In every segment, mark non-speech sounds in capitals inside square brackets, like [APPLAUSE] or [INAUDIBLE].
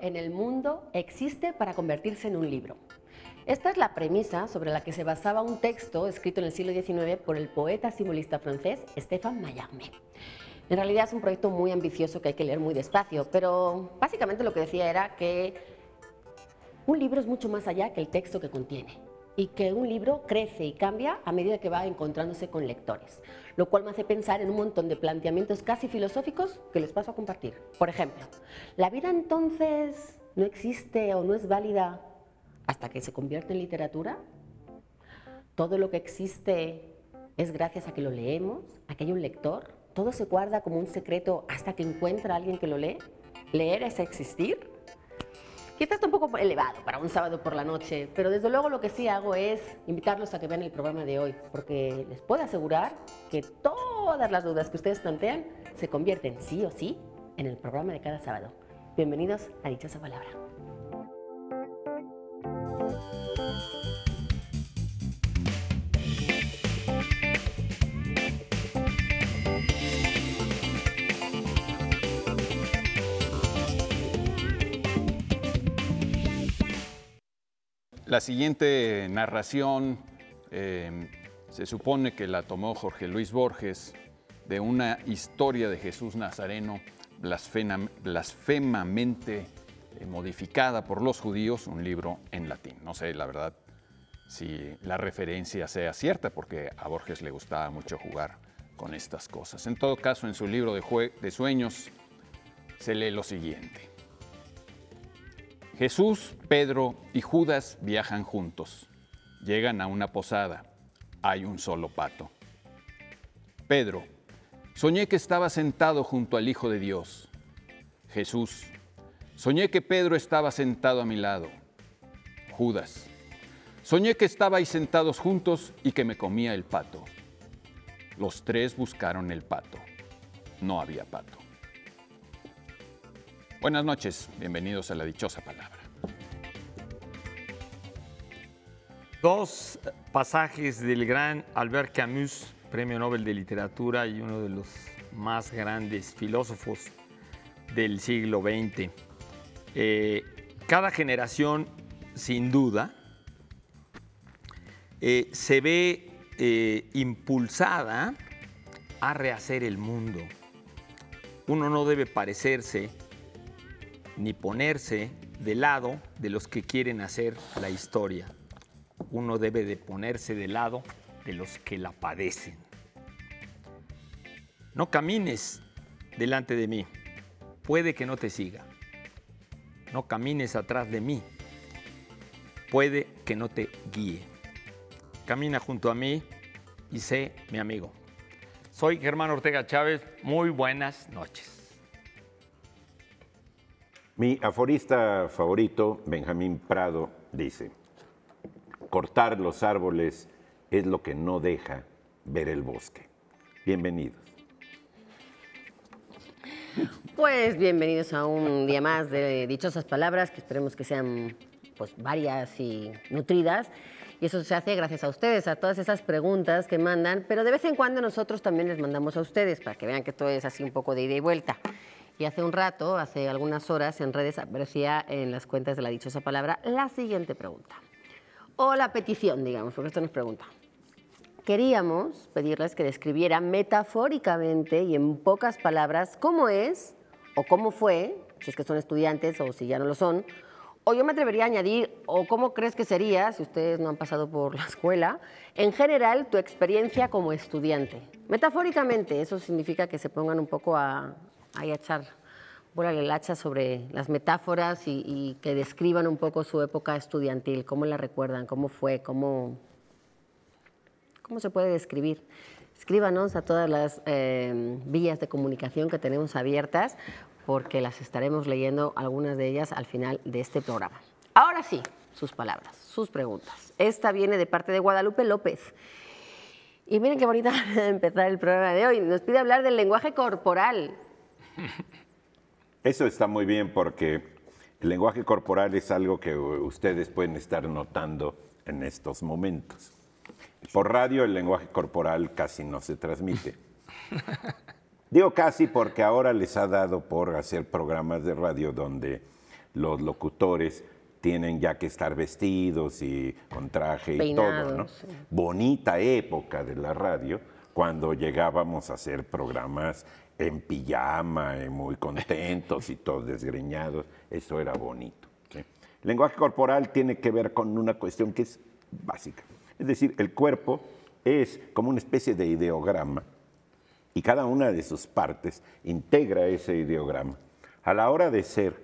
en el mundo existe para convertirse en un libro. Esta es la premisa sobre la que se basaba un texto escrito en el siglo XIX por el poeta simbolista francés Stéphane Mallarmé. En realidad es un proyecto muy ambicioso que hay que leer muy despacio, pero básicamente lo que decía era que un libro es mucho más allá que el texto que contiene y que un libro crece y cambia a medida que va encontrándose con lectores, lo cual me hace pensar en un montón de planteamientos casi filosóficos que les paso a compartir. Por ejemplo, ¿la vida entonces no existe o no es válida hasta que se convierte en literatura? ¿Todo lo que existe es gracias a que lo leemos, a que hay un lector? ¿Todo se guarda como un secreto hasta que encuentra alguien que lo lee? ¿Leer es existir? Quizás está un poco elevado para un sábado por la noche, pero desde luego lo que sí hago es invitarlos a que vean el programa de hoy, porque les puedo asegurar que todas las dudas que ustedes plantean se convierten sí o sí en el programa de cada sábado. Bienvenidos a Dichosa Palabra. La siguiente narración em, se supone que la tomó Jorge Luis Borges de una historia de Jesús Nazareno blasfemamente eh, modificada por los judíos, un libro en latín. No sé, la verdad, si la referencia sea cierta, porque a Borges le gustaba mucho jugar con estas cosas. En todo caso, en su libro de sueños se lee lo siguiente. Jesús, Pedro y Judas viajan juntos. Llegan a una posada. Hay un solo pato. Pedro, soñé que estaba sentado junto al Hijo de Dios. Jesús, soñé que Pedro estaba sentado a mi lado. Judas, soñé que estabais sentados juntos y que me comía el pato. Los tres buscaron el pato. No había pato. Buenas noches, bienvenidos a la dichosa palabra. Dos pasajes del gran Albert Camus, Premio Nobel de Literatura y uno de los más grandes filósofos del siglo XX. Eh, cada generación, sin duda, eh, se ve eh, impulsada a rehacer el mundo. Uno no debe parecerse ni ponerse de lado de los que quieren hacer la historia. Uno debe de ponerse de lado de los que la padecen. No camines delante de mí, puede que no te siga. No camines atrás de mí, puede que no te guíe. Camina junto a mí y sé mi amigo. Soy Germán Ortega Chávez, muy buenas noches. Mi aforista favorito, Benjamín Prado, dice, cortar los árboles es lo que no deja ver el bosque. Bienvenidos. Pues bienvenidos a un día más de dichosas palabras, que esperemos que sean pues, varias y nutridas. Y eso se hace gracias a ustedes, a todas esas preguntas que mandan, pero de vez en cuando nosotros también les mandamos a ustedes para que vean que todo es así un poco de ida y vuelta. Y hace un rato, hace algunas horas, en redes aparecía en las cuentas de la dichosa palabra la siguiente pregunta. O la petición, digamos, porque esto nos pregunta. Queríamos pedirles que describieran metafóricamente y en pocas palabras cómo es o cómo fue, si es que son estudiantes o si ya no lo son, o yo me atrevería a añadir, o cómo crees que sería, si ustedes no han pasado por la escuela, en general tu experiencia como estudiante. Metafóricamente, eso significa que se pongan un poco a, ahí a echar volar el hacha sobre las metáforas y, que describan un poco su época estudiantil, cómo la recuerdan, cómo fue, cómo, cómo se puede describir. Escríbanos a todas las em, vías de comunicación que tenemos abiertas porque las estaremos leyendo algunas de ellas al final de este programa. Ahora sí, sus palabras, sus preguntas. Esta viene de parte de Guadalupe López. Y miren qué bonita [LAUGHS] empezar el programa de hoy. Nos pide hablar del lenguaje corporal. [LAUGHS] Eso está muy bien porque el lenguaje corporal es algo que ustedes pueden estar notando en estos momentos. Por radio el lenguaje corporal casi no se transmite. [LAUGHS] Digo casi porque ahora les ha dado por hacer programas de radio donde los locutores tienen ya que estar vestidos y con traje y todo, Bonita época de la radio, cuando llegábamos a hacer programas en pijama, eh, muy contentos y todos desgreñados. Eso era bonito. El lenguaje corporal tiene que ver con una cuestión que es básica. Es decir, el cuerpo es como una especie de ideograma y cada una de sus partes integra ese ideograma. A la hora de ser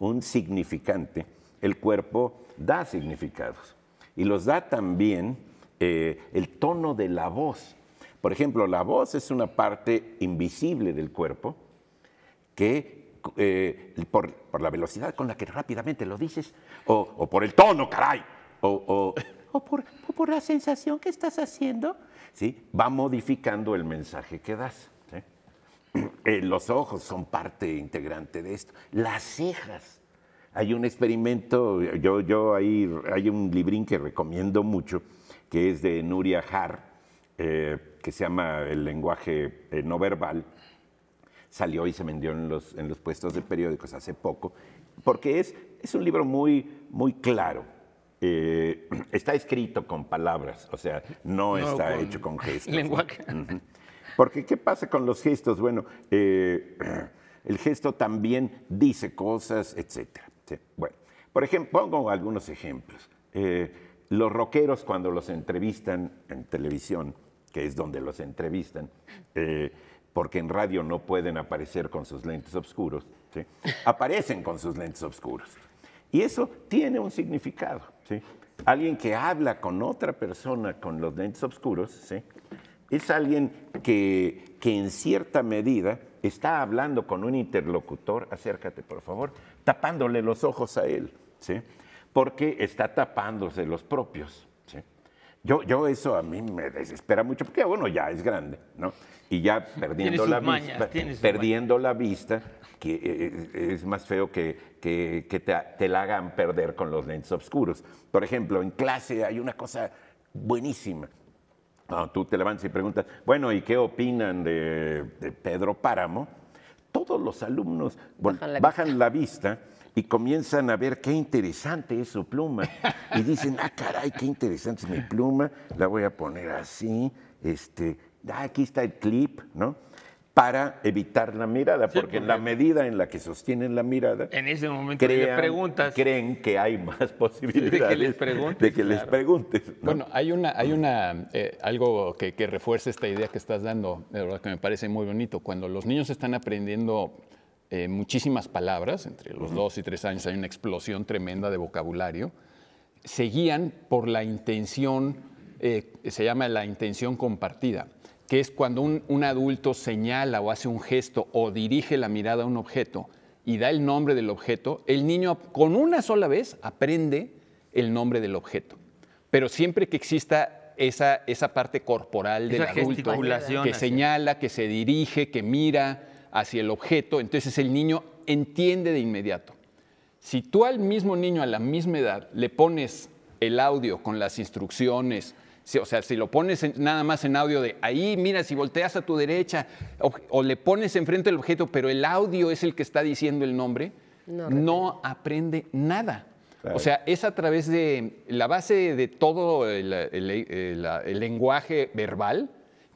un significante, el cuerpo da significados y los da también eh, el tono de la voz por ejemplo, la voz es una parte invisible del cuerpo que eh, por, la velocidad con la que rápidamente lo dices, o, por el tono, caray, o, por, la sensación que estás haciendo, ¿sí? va modificando el mensaje que das. [CLEARS THROAT] Eh, los ojos son parte integrante de esto. Las cejas. Hay un experimento, yo, yo ahí, hay un librín que recomiendo mucho, que es de Nuria Har, eh, que se llama el lenguaje eh, no verbal, salió y se vendió en los, en los puestos de periódicos hace poco, porque es, es un libro muy, muy claro. Eh, [CLEARS THROAT] está escrito con palabras, o sea, no, está hecho con gestos. [LAUGHS] Porque, ¿qué pasa con los gestos? Bueno, [CLEARS THROAT] el gesto también dice cosas, etc. Bueno, por ejemplo, pongo algunos ejemplos. Los rockeros cuando los entrevistan en televisión, que es donde los entrevistan, eh, porque en radio no pueden aparecer con sus lentes oscuros, [LAUGHS] aparecen con sus lentes oscuros. Y eso tiene un significado. Alguien que habla con otra persona con los lentes oscuros, es alguien que, que en cierta medida está hablando con un interlocutor, acércate por favor, tapándole los ojos a él porque está tapándose los propios. Yo, yo eso a mí me desespera mucho, porque bueno, ya es grande, ¿no? Y ya [LAUGHS] perdiendo, la, vista, perdiendo la vista, que eh, eh, es, más feo que, que, te, la hagan perder con los lentes oscuros. Por ejemplo, en clase hay una cosa buenísima. tú te levantas y preguntas, bueno, ¿y qué opinan de, Pedro Páramo? Todos los alumnos bajan, la vista y comienzan a ver qué interesante es su pluma. Y dicen, ah, caray, qué interesante es mi pluma, la voy a poner así, este, ah, aquí está el clip, ¿no? para evitar la mirada, porque en la medida en la que sostienen la mirada, en ese momento creen que hay más posibilidades de que les preguntes. Bueno, hay una, hay una eh, algo que, que refuerza esta idea que estás dando, de verdad que me parece muy bonito. Cuando los niños están aprendiendo eh, muchísimas palabras, entre los dos y tres años hay una explosión tremenda de vocabulario, seguían por la intención, eh, se llama la intención compartida, que es cuando un, adulto señala o hace un gesto o dirige la mirada a un objeto y da el nombre del objeto, el niño con una sola vez aprende el nombre del objeto. Pero siempre que exista esa, parte corporal del adulto que señala, que se dirige, que mira, hacia el objeto, entonces el niño entiende de inmediato. Si tú al mismo niño a la misma edad le pones el audio con las instrucciones, o sea, si lo pones nada más en audio de ahí, mira, si volteas a tu derecha o, le pones enfrente el objeto, pero el audio es el que está diciendo el nombre, no, aprende nada. O sea, es a través de la base de todo el, el lenguaje verbal,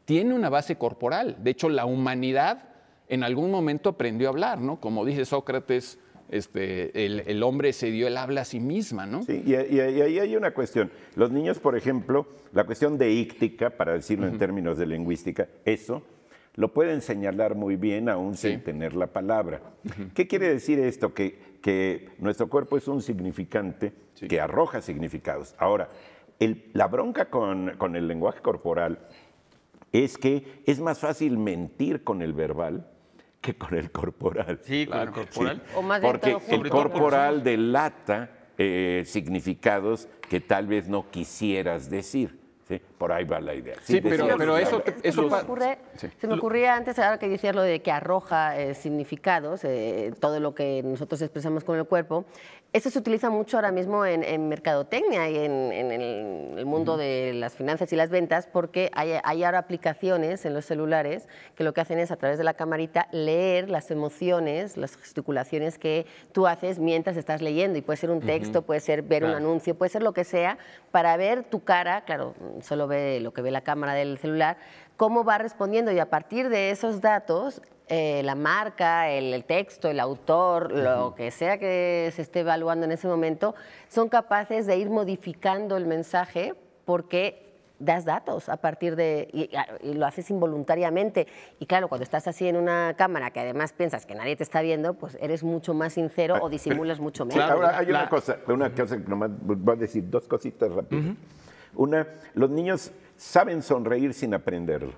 tiene una base corporal. De hecho, la humanidad en algún momento aprendió a hablar, ¿no? Como dice Sócrates, este, el, hombre se dio el habla a sí misma, ¿no? Sí, y, ahí hay una cuestión. Los niños, por ejemplo, la cuestión de íctica, para decirlo en términos de lingüística, eso lo pueden señalar muy bien aún sin tener la palabra. ¿Qué quiere decir esto? Que, nuestro cuerpo es un significante que arroja significados. Ahora, la bronca con, el lenguaje corporal es que es más fácil mentir con el verbal que con el corporal. Sí, con el corporal. Porque el corporal delata eh, significados que tal vez no quisieras decir. Por ahí va la idea. Sí, pero, eso, se, me ocurría antes, ahora que decías lo de que arroja eh, significados, eh, todo lo que nosotros expresamos con el cuerpo, eso se utiliza mucho ahora mismo en, mercadotecnia y en, el, mundo de las finanzas y las ventas, porque hay, ahora aplicaciones en los celulares que lo que hacen es a través de la camarita leer las emociones, las gesticulaciones que tú haces mientras estás leyendo. Y puede ser un texto, puede ser ver un anuncio, puede ser lo que sea, para ver tu cara, claro, solo ve lo que ve la cámara del celular, cómo va respondiendo y a partir de esos datos, eh, la marca, el, texto, el autor, lo que sea que se esté evaluando en ese momento, son capaces de ir modificando el mensaje porque das datos a partir de, y, lo haces involuntariamente. Y claro, cuando estás así en una cámara que además piensas que nadie te está viendo, pues eres mucho más sincero ah, o disimulas mucho menos. ahora hay una cosa, una cosa, que nomás voy a decir dos cositas rápidas. Una, los niños saben sonreír sin aprenderlo.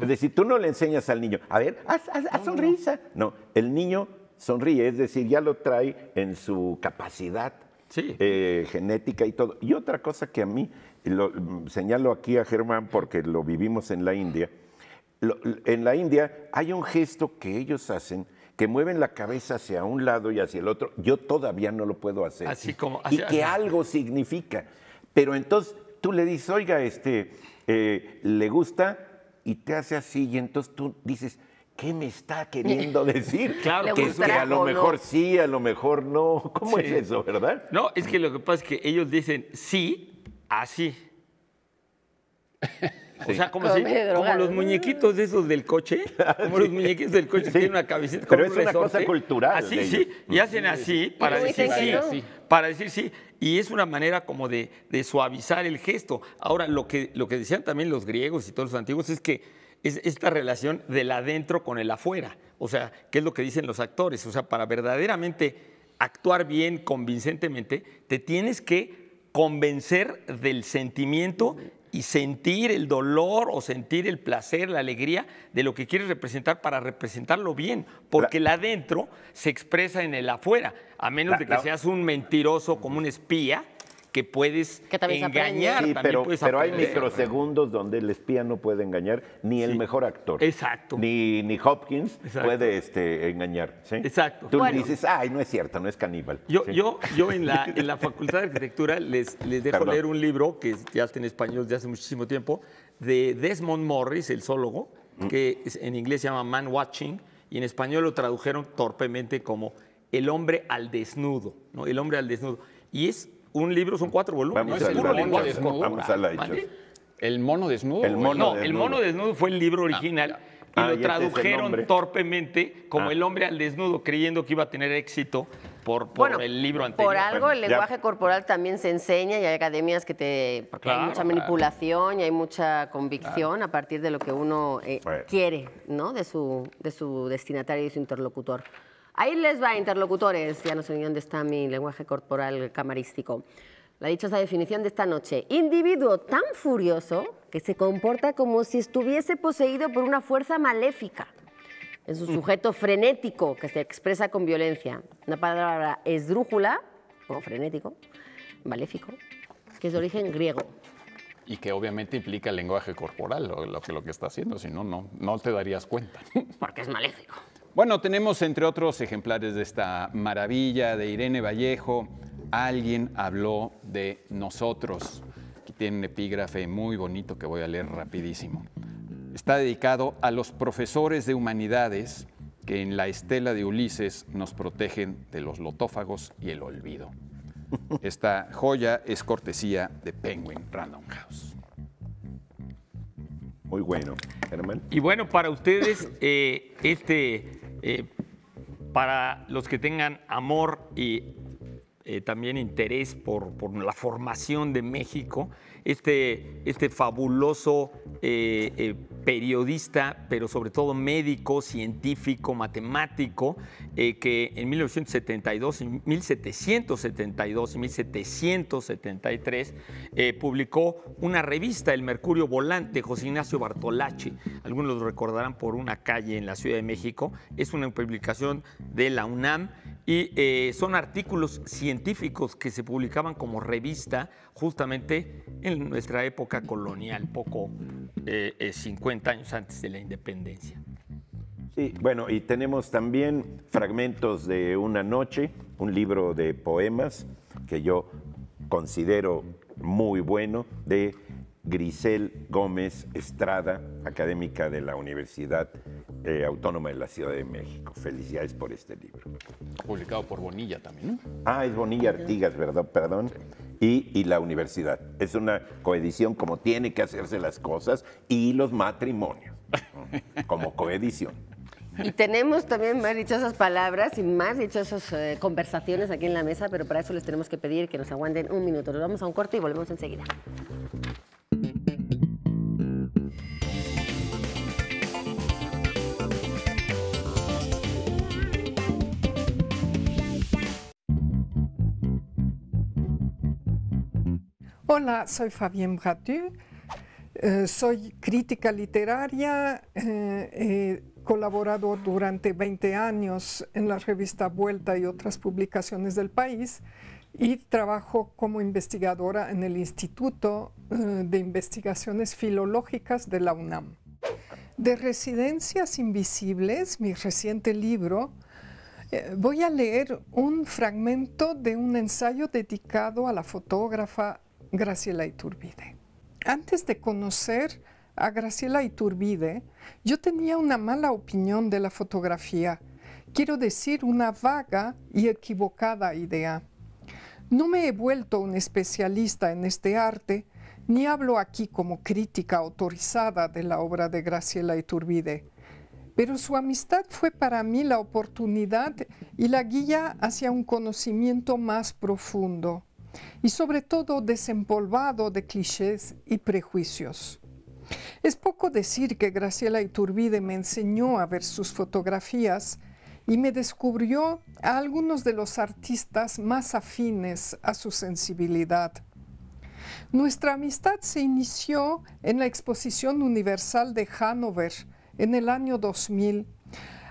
Es decir, tú no le enseñas al niño, a ver, a sonrisa. No, el niño sonríe, es decir, ya lo trae en su capacidad eh, genética y todo. Y otra cosa que a mí, lo, mm, señalo aquí a Germán porque lo vivimos en la India, en la India hay un gesto que ellos hacen que mueven la cabeza hacia un lado y hacia el otro, yo todavía no lo puedo hacer. Así como, y que algo significa. Pero entonces tú le dices, oiga, este, eh, le gusta y te hace así y entonces tú dices, ¿qué me está queriendo [LAUGHS] decir? claro, que, es que a lo mejor sí, a lo mejor no. ¿Cómo es eso, verdad? No, es que lo que pasa es que ellos dicen sí, así. [LAUGHS] O sea, como, los muñequitos de esos del coche, [LAUGHS] como los muñequitos del coche tienen una cabecita con Pero es una cosa cultural. Así, sí, y hacen así para decir sí, para decir sí. Y es una manera como de, suavizar el gesto. Ahora, lo que, lo que decían también los griegos y todos los antiguos es que es esta relación del adentro con el afuera. O sea, ¿qué es lo que dicen los actores? O sea, para verdaderamente actuar bien, convincentemente, te tienes que convencer del sentimiento y sentir el dolor o sentir el placer, la alegría de lo que quieres representar para representarlo bien, porque la, el adentro se expresa en el afuera, a menos de que seas un mentiroso como un espía que puedes engañar. Sí, pero, pero hay microsegundos donde el espía no puede engañar, ni el mejor actor. Exacto. Ni, ni Hopkins puede este, engañar. Exacto. Tú dices, ay, no es cierto, no es caníbal. Yo, yo, en, la, [LAUGHS] la Facultad de Arquitectura les, les dejo leer un libro que ya está en español desde hace muchísimo tiempo, de Desmond Morris, el zólogo, mm. que en inglés se llama Man Watching, y en español lo tradujeron torpemente como El hombre al desnudo. ¿no? El hombre al desnudo. Y es un libro son cuatro volúmenes. ¿El mono desnudo? El mono desnudo. fue el libro ah, original y lo ah, tradujeron torpemente como ah. el hombre al desnudo, creyendo que iba a tener éxito por, el libro anterior. Por algo el lenguaje corporal también se enseña y hay academias que te... hay mucha manipulación y hay mucha convicción a partir de lo que uno eh, quiere, ¿no? De su, de su destinatario y de su interlocutor. Ahí les va, interlocutores. Ya no sé ni dónde está mi lenguaje corporal camarístico. La dichosa definición de esta noche. Individuo tan furioso que se comporta como si estuviese poseído por una fuerza maléfica. Es un mm. sujeto frenético que se expresa con violencia. Una palabra esdrújula, o frenético, maléfico, que es de origen griego. Y que obviamente implica el lenguaje corporal, lo, lo, lo que está haciendo, si no, no te darías cuenta. Porque es maléfico. Bueno, tenemos entre otros ejemplares de esta maravilla de Irene Vallejo, Alguien habló de nosotros. Aquí tiene un epígrafe muy bonito que voy a leer rapidísimo. Está dedicado a los profesores de humanidades que en la estela de Ulises nos protegen de los lotófagos y el olvido. Esta joya es cortesía de Penguin Random House. Muy bueno, Germán. Y bueno, para ustedes, eh, este eh, para los que tengan amor y eh, también interés por, la formación de México, este, este fabuloso eh, periodista, pero sobre todo médico, científico, matemático, eh, que en 1972, 1772 y 1773 eh, publicó una revista, El Mercurio Volante, José Ignacio Bartolache, Algunos lo recordarán por una calle en la Ciudad de México. Es una publicación de la UNAM y eh, son artículos científicos que se publicaban como revista justamente en nuestra época colonial, poco 50 años antes de la independencia. Sí, bueno, y tenemos también fragmentos de Una Noche, un libro de poemas que yo considero muy bueno, de Grisel Gómez Estrada, académica de la Universidad eh, Autónoma de la Ciudad de México. Felicidades por este libro. Publicado por Bonilla también, ¿no? Ah, es Bonilla Artigas, ¿verdad? Perdón y, la universidad. Es una coedición como tiene que hacerse las cosas y los matrimonios, como coedición. Y tenemos también más dichosas palabras y más dichosas eh, conversaciones aquí en la mesa, pero para eso les tenemos que pedir que nos aguanten un minuto. Nos vamos a un corte y volvemos enseguida. Hola, soy Fabien Bratu, eh, soy crítica literaria, eh, he colaborado durante 20 años en la revista Vuelta y otras publicaciones del país y trabajo como investigadora en el Instituto eh, de Investigaciones Filológicas de la UNAM. De Residencias Invisibles, mi reciente libro, eh, voy a leer un fragmento de un ensayo dedicado a la fotógrafa Graciela Iturbide. Antes de conocer a Graciela Iturbide, yo tenía una mala opinión de la fotografía, quiero decir una vaga y equivocada idea. No me he vuelto un especialista en este arte, ni hablo aquí como crítica autorizada de la obra de Graciela Iturbide, pero su amistad fue para mí la oportunidad y la guía hacia un conocimiento más profundo y sobre todo desempolvado de clichés y prejuicios. Es poco decir que Graciela Iturbide me enseñó a ver sus fotografías y me descubrió a algunos de los artistas más afines a su sensibilidad. Nuestra amistad se inició en la Exposición Universal de Hannover en el año 2000,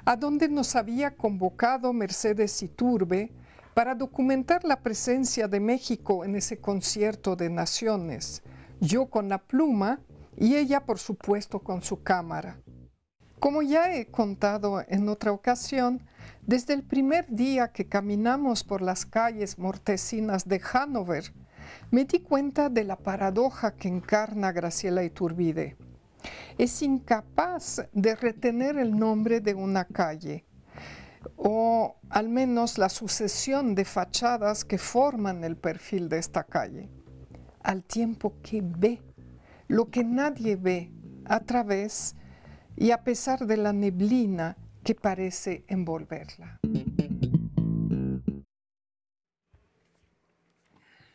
a donde nos había convocado Mercedes Iturbe para documentar la presencia de México en ese concierto de naciones, yo con la pluma y ella por supuesto con su cámara. Como ya he contado en otra ocasión, desde el primer día que caminamos por las calles mortecinas de Hannover, me di cuenta de la paradoja que encarna Graciela Iturbide. Es incapaz de retener el nombre de una calle o al menos la sucesión de fachadas que forman el perfil de esta calle, al tiempo que ve lo que nadie ve a través y a pesar de la neblina que parece envolverla.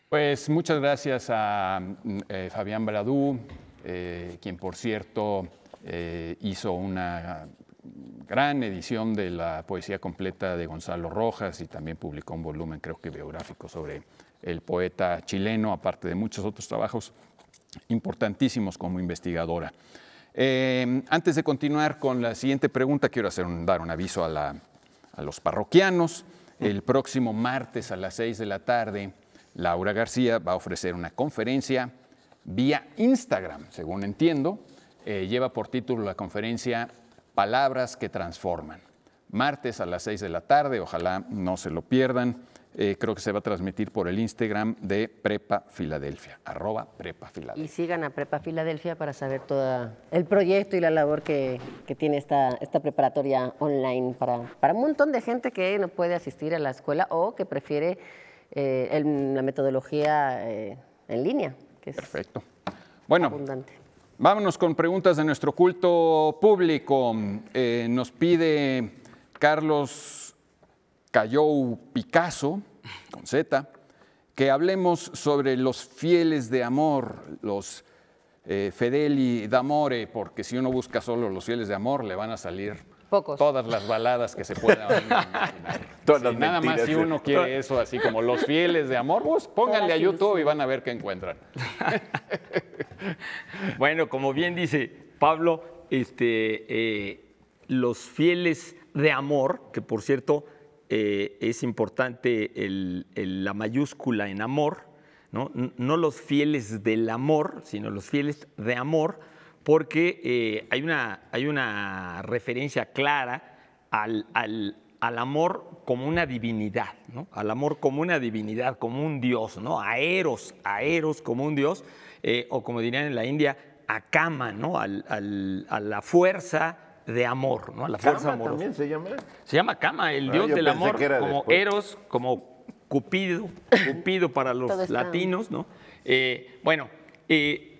Pues muchas gracias a eh, Fabián Baladú, eh, quien por cierto eh, hizo una gran edición de la poesía completa de Gonzalo Rojas y también publicó un volumen, creo que biográfico, sobre el poeta chileno, aparte de muchos otros trabajos importantísimos como investigadora. Eh, antes de continuar con la siguiente pregunta, quiero hacer un, dar un aviso a, los parroquianos. El próximo martes a las 6 de la tarde, Laura García va a ofrecer una conferencia vía Instagram, según entiendo. Eh, lleva por título la conferencia Palabras que transforman. Martes a las 6 de la tarde, ojalá no se lo pierdan. Eh, creo que se va a transmitir por el Instagram de Prepa Filadelfia, arroba Prepa Filadelfia. Y sigan a Prepa Filadelfia para saber todo el proyecto y la labor que, tiene esta, esta preparatoria online para, para un montón de gente que no puede asistir a la escuela o que prefiere eh, la metodología eh, en línea. Perfecto. Bueno, abundante. Vámonos con preguntas de nuestro culto público. Eh, nos pide Carlos Cayou Picasso, con Z, que hablemos sobre los fieles de amor, los eh, Fedeli d'amore, porque si uno busca solo los fieles de amor, le van a salir todas las baladas que se puedan [LAUGHS] imaginar. nada más si uno quiere eso, así como los fieles de amor, pues pónganle a YouTube y van a ver qué encuentran. [LAUGHS] bueno, como bien dice Pablo, este, eh, los fieles de amor, que por cierto eh, es importante la mayúscula en amor, ¿no? no los fieles del amor, sino los fieles de amor, porque eh, hay, una, hay, una, referencia clara al, al, al, amor como una divinidad, ¿no? al amor como una divinidad, como un dios, ¿no? a Eros, a Eros como un dios, eh, o como dirían en la India, a Kama, ¿no? a la fuerza de amor, ¿no? a la fuerza Kama también se llama? Se llama Kama, el ah, dios del amor, como Eros, como Cupido, Cupido para los latinos. ¿no? Eh, bueno,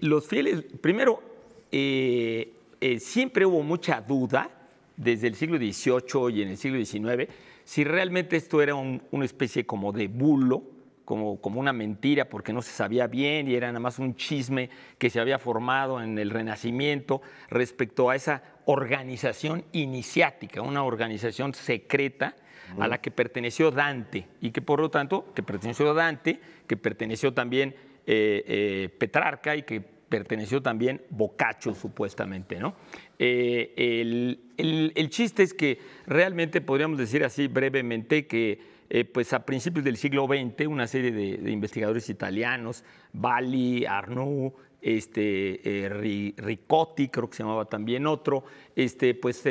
los fieles, primero, eh, eh, siempre hubo mucha duda desde el siglo XVIII y en el siglo XIX si realmente esto era una especie como de bulo, como, como, una mentira porque no se sabía bien y era nada más un chisme que se había formado en el Renacimiento respecto a esa organización iniciática, una organización secreta a la que perteneció Dante y que por lo tanto, que perteneció Dante, que perteneció también eh, Petrarca y que perteneció también Boccaccio, supuestamente, ¿no? Eh, el, chiste es que realmente podríamos decir así brevemente que eh, pues a principios del siglo XX una serie de, investigadores italianos, Bali, Arnoux, este, eh, Ricotti, creo que se llamaba también otro, este, pues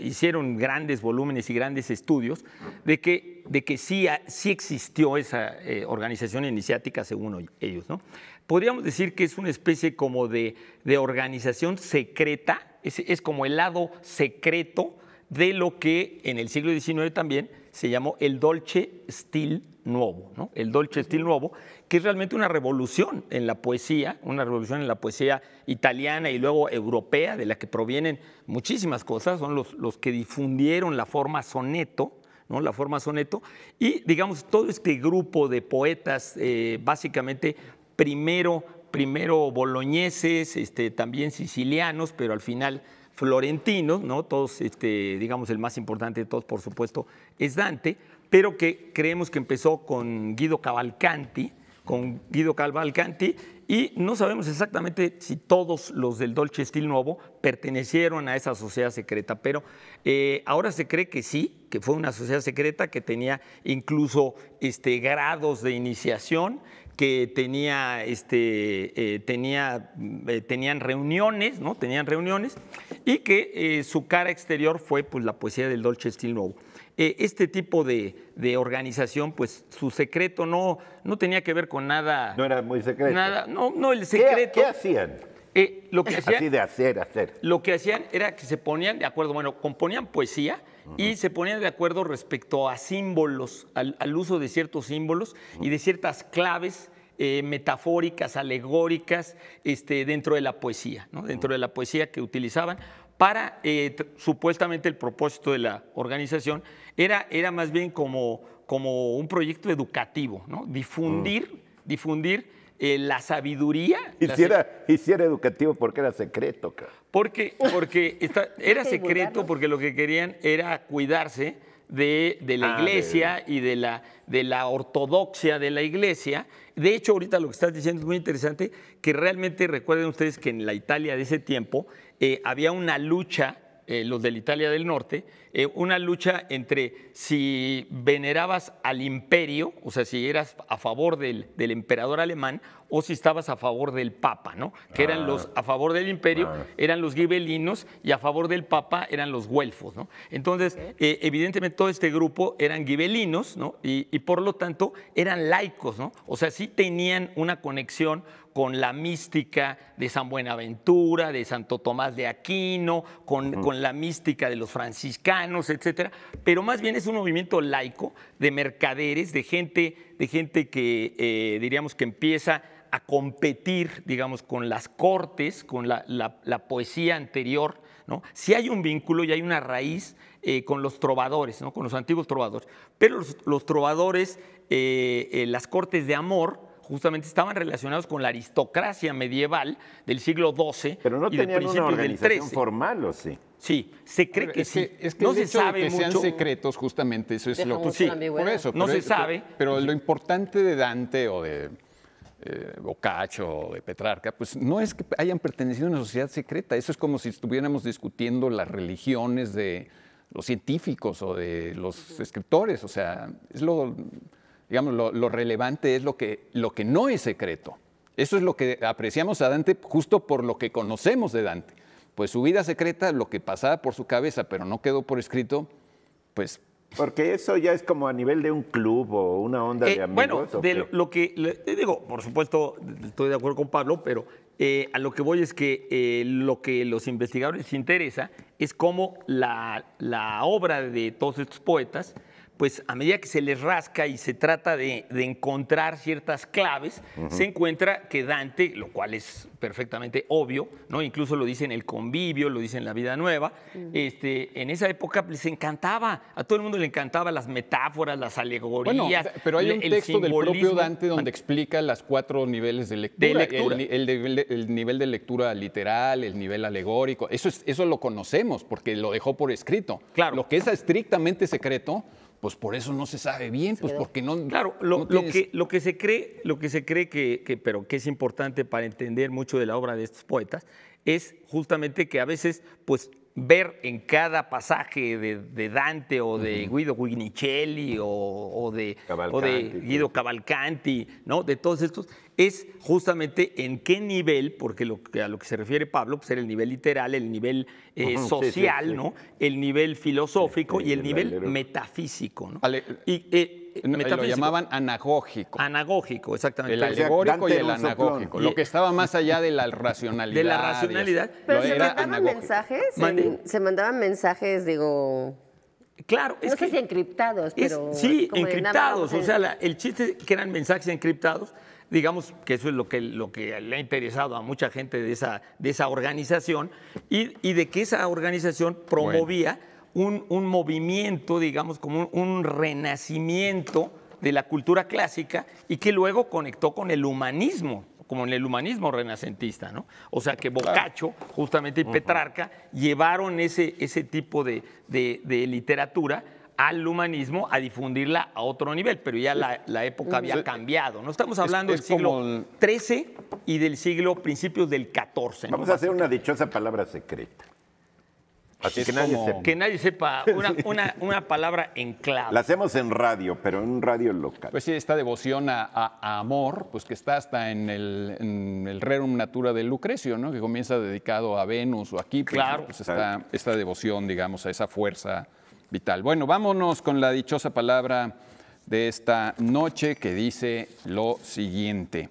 hicieron grandes volúmenes y grandes estudios de que, de que sí, sí existió esa organización iniciática según ellos. ¿no? podríamos decir que es una especie como de, organización secreta, es, es, como el lado secreto de lo que en el siglo XIX también se llamó el Dolce Stil Nuevo, ¿no? el Dolce Stil Nuevo, que es realmente una revolución en la poesía, una revolución en la poesía italiana y luego europea, de la que provienen muchísimas cosas, son los, los que difundieron la forma soneto, ¿no? la forma soneto, y digamos todo este grupo de poetas eh, básicamente primero, primero boloñeses, este, también sicilianos, pero al final florentinos, ¿no? Todos, este, digamos, el más importante de todos, por supuesto, es Dante, pero que creemos que empezó con Guido Cavalcanti, con Guido Cavalcanti, y no sabemos exactamente si todos los del Dolce Stil Nuevo pertenecieron a esa sociedad secreta, pero eh, ahora se cree que sí, que fue una sociedad secreta que tenía incluso este, grados de iniciación que tenía, este, eh, tenía, mm, eh, tenían reuniones, ¿no? Tenían reuniones y que eh, su cara exterior fue pues, la poesía del Dolce Stil este tipo de, organización, pues su secreto no, no tenía que ver con nada. No era muy secreto. Nada, no, no, el secreto. ¿Qué, hacían? lo que [LAUGHS] hacían, Así de hacer, hacer. Lo que hacían era que se ponían de acuerdo, bueno, componían poesía y se ponían de acuerdo respecto a símbolos, al, uso de ciertos símbolos y de ciertas claves eh, metafóricas, alegóricas, este, dentro de la poesía, dentro de la poesía que utilizaban para, eh, supuestamente el propósito de la organización era, más bien como, un proyecto educativo, difundir, difundir eh, la sabiduría. Y, educativo porque era secreto. Porque, porque [LAUGHS] era secreto porque lo que querían era cuidarse de, la ah, iglesia y de la, de la ortodoxia de la iglesia. De hecho, ahorita lo que estás diciendo es muy interesante, que realmente recuerden ustedes que en la Italia de ese tiempo eh, había una lucha eh, los del Italia del Norte, eh, una lucha entre si venerabas al imperio, o sea, si eras a favor del emperador alemán, o si estabas a favor del Papa, ¿no? Que eran los a favor del imperio, eran los gibelinos y a favor del Papa eran los güelfos, ¿no? Entonces, eh, evidentemente todo este grupo eran gibelinos, ¿no? Y, por lo tanto eran laicos, ¿no? O sea, sí tenían una conexión con la mística de San Buenaventura, de Santo Tomás de Aquino, con, la mística de los franciscanos, etcétera. Pero más bien es un movimiento laico de mercaderes, de gente, de gente que eh, diríamos que empieza a competir, digamos, con las cortes, con la, poesía anterior, ¿no? Sí hay un vínculo y hay una raíz eh, con los trovadores, ¿no? Con los antiguos trovadores. Pero los, trovadores, eh, eh, las cortes de amor, justamente estaban relacionados con la aristocracia medieval del siglo XII Pero no y del principio del XIII. formal, ¿o sí? Sí, se cree que sí. no se sabe que sean secretos, justamente, eso es lo que. Sí, por eso. No se sabe. pero lo importante de Dante o de eh, o de Petrarca, pues no es que hayan pertenecido a una sociedad secreta. Eso es como si estuviéramos discutiendo las religiones de los científicos o de los escritores. O sea, es lo, digamos, lo, relevante es lo que, lo que no es secreto. Eso es lo que apreciamos a Dante justo por lo que conocemos de Dante. Pues su vida secreta, lo que pasaba por su cabeza, pero no quedó por escrito, pues porque eso ya es como a nivel de un club o una onda eh, de amigos. Bueno, de lo, que digo, por supuesto, estoy de acuerdo con Pablo, pero eh, a lo que voy es que eh, lo que los investigadores interesa es cómo la obra de todos estos poetas pues a medida que se les rasca y se trata de, encontrar ciertas claves, se encuentra que Dante, lo cual es perfectamente obvio, ¿no? Incluso lo dice en el convivio, lo dice en la vida nueva. este, en esa época pues, les encantaba, a todo el mundo le encantaba las metáforas, las alegorías. pero hay un texto del propio Dante donde explica las cuatro niveles de lectura. El, nivel de lectura literal, el nivel alegórico. Eso, eso lo conocemos porque lo dejó por escrito. Claro. Lo que es estrictamente secreto pues por eso no se sabe bien, pues porque no. Claro, lo, que, lo que se cree, lo que se cree que, pero que es importante para entender mucho de la obra de estos poetas, es justamente que a veces, pues ver en cada pasaje de, Dante o de Guido Guinicelli o, de, Guido Cavalcanti, ¿no? de todos estos, es justamente en qué nivel, porque a lo que se refiere Pablo, pues era el nivel literal, el nivel eh, social, ¿no? el nivel filosófico este, y el, nivel metafísico. y, eh, eh, lo llamaban anagógico. Anagógico, exactamente. El alegórico y el anagógico. lo que estaba más allá de la racionalidad. De la racionalidad. Pero se mandaban mensajes. Se mandaban mensajes, digo. Claro, no sé si encriptados, pero. sí, encriptados. o sea, el chiste que eran mensajes encriptados, digamos que eso es lo que, lo que le ha interesado a mucha gente de esa, de esa organización, y, de que esa organización promovía un, movimiento, digamos, como un, renacimiento de la cultura clásica y que luego conectó con el humanismo como en el humanismo renacentista, ¿no? O sea que Boccaccio, justamente, y Petrarca llevaron ese, ese tipo de, literatura al humanismo a difundirla a otro nivel, pero ya la, época había cambiado, ¿no? Estamos hablando del siglo XIII y del siglo principios del XIV. Vamos a hacer una dichosa palabra secreta. Así que, nadie sepa. que nadie sepa [LAUGHS] una, palabra en clave. La hacemos en radio, pero en un radio local. Pues sí, esta devoción a, amor, pues que está hasta en el, en el, Rerum Natura de Lucrecio, ¿no? Que comienza dedicado a Venus o aquí. Claro. Pues está esta devoción, digamos, a esa fuerza vital. Bueno, vámonos con la dichosa palabra de esta noche que dice lo siguiente.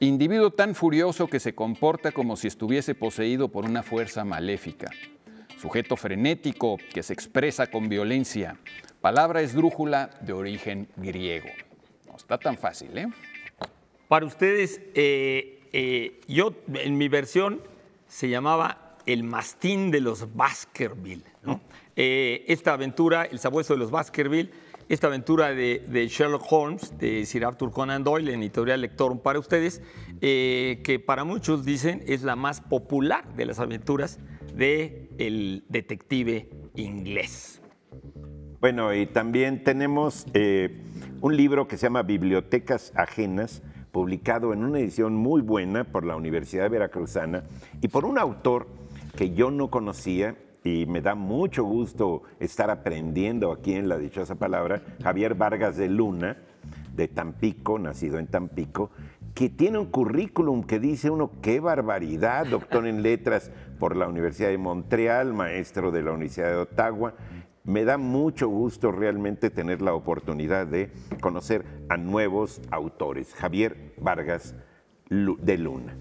Individuo tan furioso que se comporta como si estuviese poseído por una fuerza maléfica sujeto frenético que se expresa con violencia. Palabra esdrújula de origen griego. No está tan fácil, ¿eh? Para ustedes, eh, eh, yo en mi versión se llamaba El Mastín de los Baskerville. Eh, esta aventura, El Sabueso de los Baskerville, esta aventura de, Sherlock Holmes, de Sir Arthur Conan Doyle, en editorial Lector para ustedes, que para muchos dicen es la más popular de las aventuras de el detective inglés. Bueno, y también tenemos eh, un libro que se llama Bibliotecas Ajenas, publicado en una edición muy buena por la Universidad Veracruzana y por un autor que yo no conocía y me da mucho gusto estar aprendiendo aquí en la dichosa palabra, Javier Vargas de Luna, de Tampico, nacido en Tampico, que tiene un currículum que dice uno, qué barbaridad, doctor en letras por la Universidad de Montreal, maestro de la Universidad de Ottawa. Me da mucho gusto realmente tener la oportunidad de conocer a nuevos autores. Javier Vargas de Luna.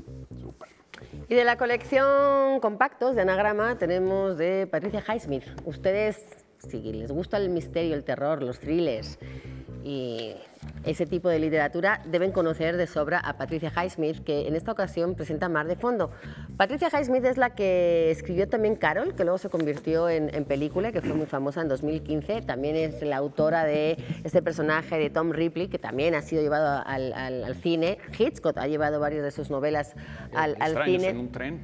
Y de la colección Compactos de Anagrama tenemos de Patricia Highsmith. Ustedes, si les gusta el misterio, el terror, los thrillers, y ese tipo de literatura deben conocer de sobra a Patricia Highsmith, que en esta ocasión presenta Mar de Fondo. Patricia Highsmith es la que escribió también Carol, que luego se convirtió en, película, que fue muy famosa en 2015. También es la autora de este personaje de Tom Ripley, que también ha sido llevado al, cine. Hitchcock ha llevado varias de sus novelas eh, al, al cine. en un tren.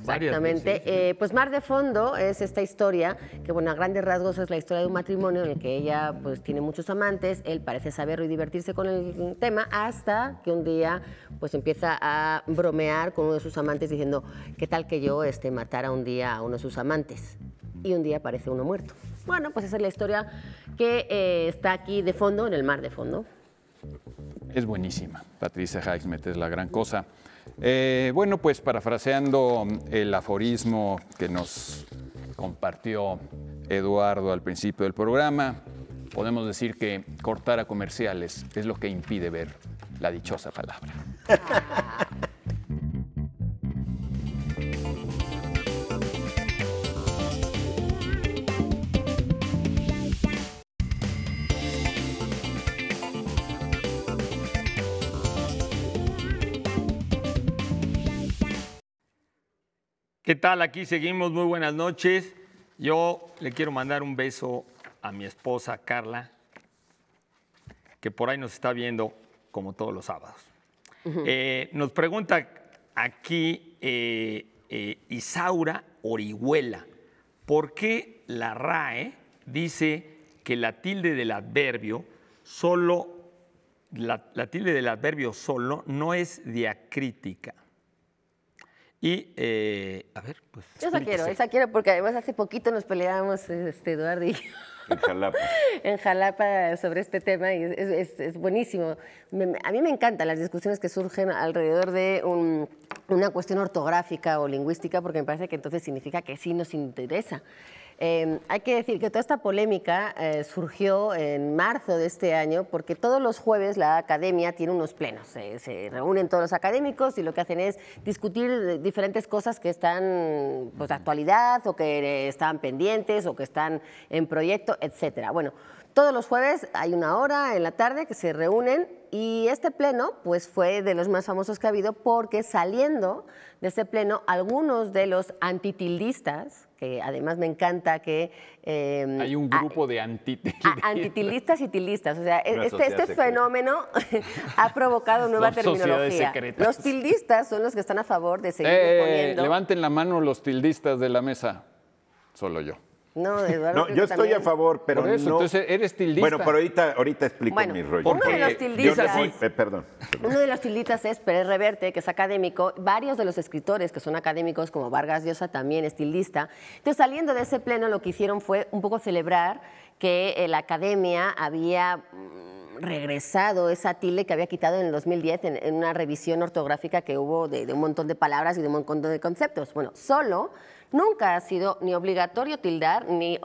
Exactamente. Eh, pues Mar de Fondo es esta historia, que bueno, a grandes rasgos es la historia de un matrimonio en el que ella pues tiene muchos amantes, él parece saberlo y divertirse con el tema, hasta que un día pues empieza a bromear con uno de sus amantes diciendo, ¿qué tal que yo este, matara un día a uno de sus amantes? Y un día aparece uno muerto. Bueno, pues esa es la historia que eh, está aquí de fondo, en el mar de fondo. Es buenísima. Patricia Highsmith es la gran cosa. Eh, bueno, pues parafraseando mm, el aforismo que nos compartió Eduardo al principio del programa, podemos decir que cortar a comerciales es lo que impide ver la dichosa palabra. [LAUGHS] tal? Aquí seguimos, muy buenas noches. Yo le quiero mandar un beso a mi esposa Carla, que por ahí nos está viendo como todos los sábados. Eh, nos pregunta aquí eh, eh, Isaura Orihuela, ¿por qué la RAE dice que la tilde del adverbio solo, la tilde del adverbio solo no es diacrítica? Y, eh, a ver, pues. Yo esa quiero, esa quiero, porque además hace poquito nos peleábamos, este, Eduardo y En Jalapa. [LAUGHS] en Jalapa sobre este tema y es, buenísimo. a mí me encantan las discusiones que surgen alrededor de una cuestión ortográfica o lingüística, porque me parece que entonces significa que sí nos interesa. Em, hay que decir que toda esta polémica eh, surgió en marzo de este año porque todos los jueves la academia tiene unos plenos. se reúnen todos los académicos y lo que hacen es discutir eh, diferentes cosas que están pues, de actualidad o que eh, están pendientes o que están en proyecto, etcétera. Bueno. Todos los jueves hay una hora en la tarde que se reúnen y este pleno pues fue de los más famosos que ha habido porque saliendo de este pleno algunos de los antitildistas, que además me encanta que... Em, hay un grupo de antitildistas. antitildistas y tildistas, o sea, este, este fenómeno [LAUGHS] ha provocado nueva terminología. Los tildistas son los que están a favor de seguir eh, poniendo... Levanten la mano los tildistas de la mesa, solo yo. No, yo estoy a favor, pero eso, no. Entonces eres tildista. Bueno, pero ahorita, explico mi rollo. Uno de los tildistas. Eh, perdón. Uno de los tildistas es Pérez Reverte, que es académico. Varios de los escritores que son académicos, como Vargas Llosa, también es tildista. Entonces, saliendo de ese pleno, lo que hicieron fue un poco celebrar que eh, la academia había mm, regresado esa tilde que había quitado en el 2010 en, una revisión ortográfica que hubo de, de, un montón de palabras y de un montón de conceptos. Bueno, solo nunca ha sido ni obligatorio tildar ni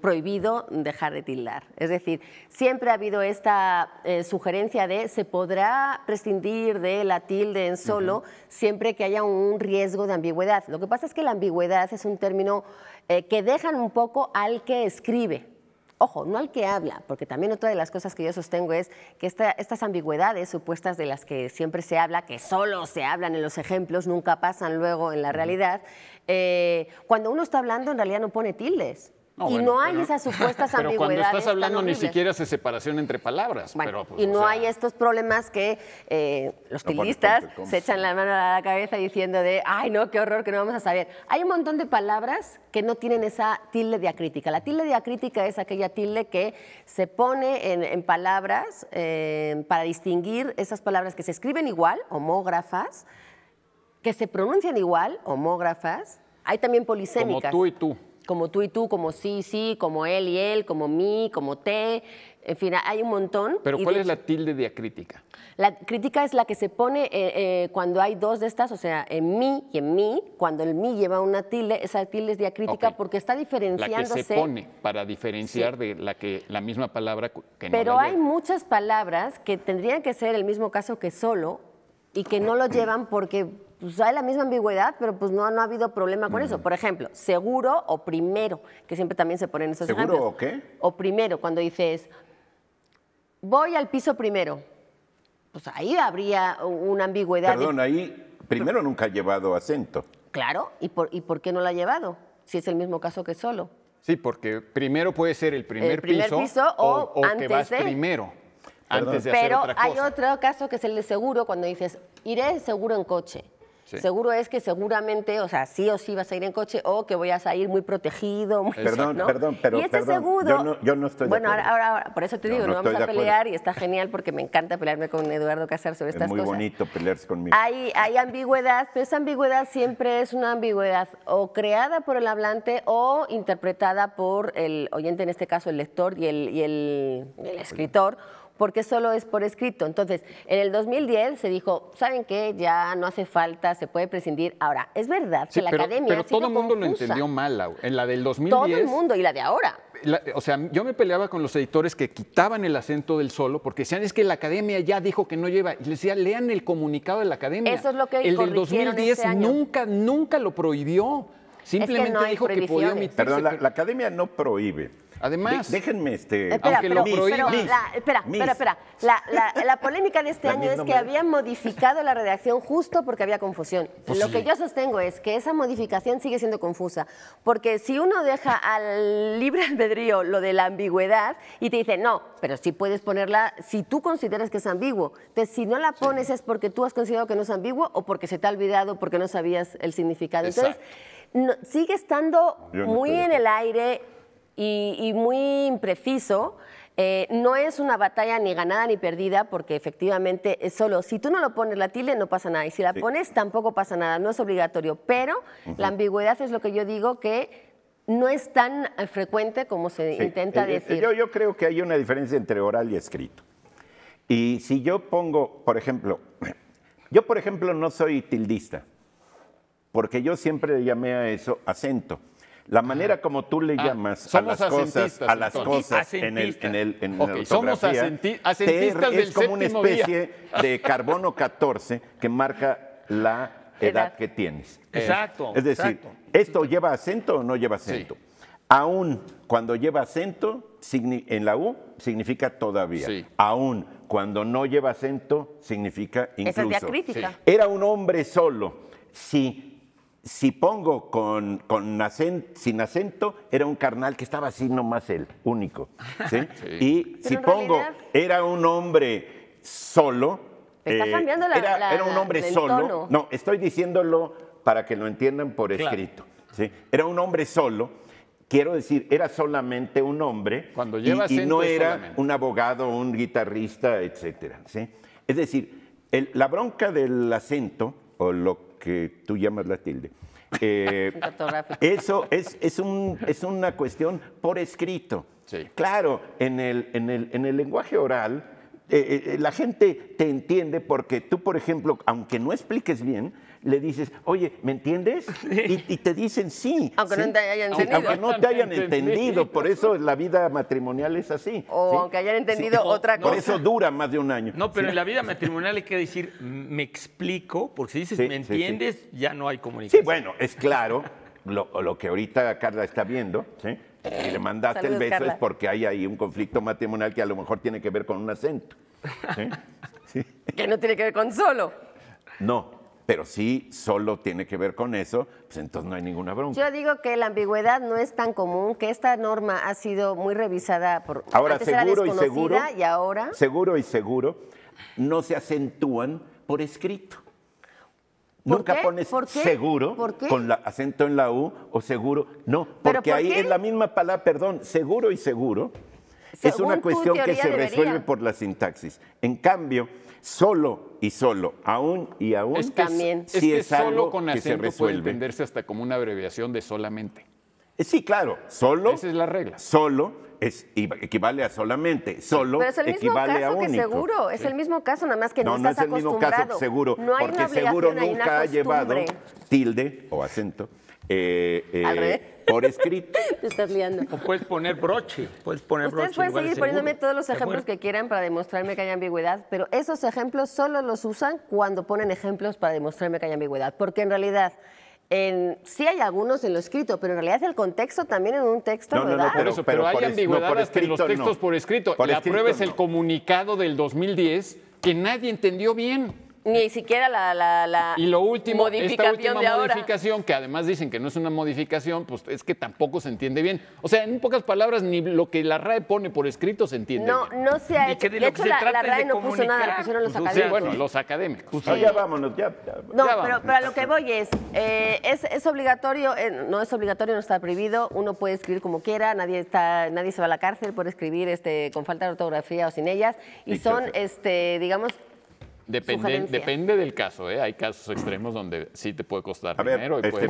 prohibido dejar de tildar. Es decir, siempre ha habido esta eh, sugerencia de se podrá prescindir de la tilde en solo siempre que haya un riesgo de ambigüedad. Lo que pasa es que la ambigüedad es un término eh, que dejan un poco al que escribe. Ojo, no al que habla, porque también otra de las cosas que yo sostengo es que estas ambigüedades supuestas de las que siempre se habla, que solo se hablan en los ejemplos, nunca pasan luego en la realidad, eh, cuando uno está hablando en realidad no pone tildes y no hay esas supuestas ambigüedades. [LAUGHS] cuando estás hablando ni siquiera hace separación entre palabras. Pues, y no hay estos problemas que eh, los no, se echan la mano a la cabeza diciendo de, ay, no, qué horror, que no vamos a saber. Hay un montón de palabras que no tienen esa tilde diacrítica. La tilde diacrítica es aquella tilde que se pone en, palabras eh, para distinguir esas palabras que se escriben igual, homógrafas, que se pronuncian igual, homógrafas. Hay también polisémicas. Como tú y tú como tú y tú, como sí, sí, como él y él, como mí, como te. En fin, hay un montón. ¿Pero cuál es la tilde diacrítica? La crítica es la que se pone eh, eh, cuando hay dos de estas, o sea, en mí y en mí. Cuando el mí lleva una tilde, esa tilde es diacrítica porque está diferenciándose. La que se pone para diferenciar de la, que, la misma palabra que Pero hay muchas palabras que tendrían que ser el mismo caso que solo y que no lo [CLEARS THROAT] llevan porque pues hay la misma ambigüedad, pero pues no, no ha habido problema con eso. Mm. Por ejemplo, seguro o primero, que siempre también se ponen esos ¿Seguro o qué? O primero, cuando dices, voy al piso primero. Pues ahí habría una ambigüedad. Perdón, ahí primero nunca ha llevado acento. Claro, ¿y por, ¿y por qué no lo ha llevado? Si es el mismo caso que solo. Sí, porque primero puede ser el primer, piso, o, antes de... primero. Pero hay otro caso que es el de seguro, cuando dices, iré seguro en coche. Seguro es que seguramente, o sea, sí o sí vas a ir en coche o que voy a salir muy protegido. perdón, perdón, pero. Este yo no, estoy Bueno, ahora, ahora, por eso te digo, no, vamos a pelear y está genial porque me encanta pelearme con Eduardo Casar sobre estas muy bonito pelearse conmigo. Hay, ambigüedad, pero esa ambigüedad siempre es una ambigüedad o creada por el hablante o interpretada por el oyente, en este caso el lector y el, y el, escritor porque solo es por escrito. Entonces, en el 2010 se dijo, ¿saben qué? Ya no hace falta, se puede prescindir. Ahora, es verdad que la academia. Pero todo el mundo lo entendió mal, En la del 2010. Todo el mundo y la de ahora. o sea, yo me peleaba con los editores que quitaban el acento del solo porque decían es que la academia ya dijo que no lleva. decía, lean el comunicado de la academia. Eso es lo que El del 2010 este nunca, nunca lo prohibió. Simplemente dijo que podía omitirse. Perdón, la academia no prohíbe Además, déjenme este. lo la, espera, espera, espera, La, polémica de este año es que habían modificado la redacción justo porque había confusión. Pues lo que yo sostengo es que esa modificación sigue siendo confusa, porque si uno deja al libre albedrío lo de la ambigüedad y te dice, no, pero sí puedes ponerla si tú consideras que es ambiguo. Entonces, si no la pones es porque tú has considerado que no es ambiguo o porque se te ha olvidado, porque no sabías el significado. Entonces, sigue estando muy en el aire y, muy impreciso. Eh, no es una batalla ni ganada ni perdida, porque efectivamente es solo, si tú no lo pones la tilde no pasa nada, y si la pones tampoco pasa nada, no es obligatorio, pero la ambigüedad es lo que yo digo que no es tan eh, frecuente como se intenta eh, decir. Yo, yo creo que hay una diferencia entre oral y escrito. Y si yo pongo, por ejemplo, [CLEARS THROAT] yo por ejemplo no soy tildista, porque yo siempre le llamé a eso acento. La manera como tú le ah, llamas a las cosas, a las cosas en el, en es como una especie de [LAUGHS] carbono 14 que marca la edad, que tienes. Exacto. Es decir, ¿esto lleva acento o no lleva acento? Aún cuando lleva acento en la U significa todavía. Aún cuando no lleva acento significa incluso. Esa es Era un hombre solo. Sí, si pongo con, sin acento, era un carnal que estaba así nomás él, único. [LAUGHS] Y si pongo, era un hombre solo. Eh, cambiando la, era, era un hombre solo. No, estoy diciéndolo para que lo entiendan por escrito. Era un hombre solo quiero decir, era solamente un hombre Cuando lleva y, no era un abogado, un guitarrista, etc. Es decir, la bronca del acento o lo tú llamas la tilde. [LAUGHS] Eh, eso es, una cuestión por escrito. Claro, en el, lenguaje oral, eh, eh, la gente te entiende porque tú, por ejemplo, aunque no expliques bien, le dices, oye, ¿me entiendes? [LAUGHS] Y, te dicen sí. Aunque no te hayan entendido. Aunque no te hayan entendido. Por eso la vida matrimonial es así. O aunque hayan entendido otra cosa. Por eso dura más de un año. No, pero en la vida matrimonial hay que decir, me explico, porque si dices, ¿me entiendes? Ya no hay comunicación. Sí, bueno, es claro. Lo, que ahorita Carla está viendo, ¿sí? Y le mandaste el beso es porque hay ahí un conflicto matrimonial que a lo mejor tiene que ver con un acento. ¿Sí? [LAUGHS] Que no tiene que ver con solo. No, pero si solo tiene que ver con eso, pues entonces no hay ninguna bronca. Yo digo que la ambigüedad no es tan común, que esta norma ha sido muy revisada por ahora seguro y seguro y ahora seguro y seguro no se acentúan por escrito. Nunca pones ¿Por seguro con la, acento en la U o seguro. No, porque ahí es la misma palabra, perdón, seguro y seguro es una cuestión que se resuelve por la sintaxis. En cambio, solo y solo, aún y aún. Es también. Es, es que solo con se resuelve. puede entenderse hasta como una abreviación de solamente. Eh, sí, claro, solo. Esa es la regla. Solo es, equivale a solamente, solo Pero es el mismo caso Que seguro, es el mismo caso, nada más que no, no es el mismo caso que seguro, porque seguro nunca ha llevado tilde o acento eh, eh, por escrito. [LAUGHS] O puedes poner broche. Puedes poner Ustedes pueden seguir poniéndome todos los ejemplos que quieran para demostrarme que hay ambigüedad, pero esos ejemplos solo los usan cuando ponen ejemplos para demostrarme que hay ambigüedad, porque en realidad... En, sí hay algunos en lo escrito, pero en realidad el contexto también en un texto no, pero, hay ambigüedad en los textos por escrito. la prueba es el comunicado del 2010 que nadie entendió bien. Ni siquiera la, la, la y lo último, esta última modificación, que además dicen que no es una modificación, pues es que tampoco se entiende bien. O sea, en pocas palabras, ni lo que la RAE pone por escrito se entiende. No, bien. no se ha hecho. De, hecho, la, RAE no puso nada, pusieron los pues académicos. Sí, bueno, los académicos. Pues ah, ya vámonos, ya. no, pero, a lo que voy es, eh, es, es, obligatorio, eh, no es obligatorio, no está prohibido, uno puede escribir como quiera, nadie, está, nadie se va a la cárcel por escribir este, con falta de ortografía o sin ellas, y, y son, este, digamos, Depende, del caso, ¿eh? Hay casos extremos donde sí te puede costar dinero. y este,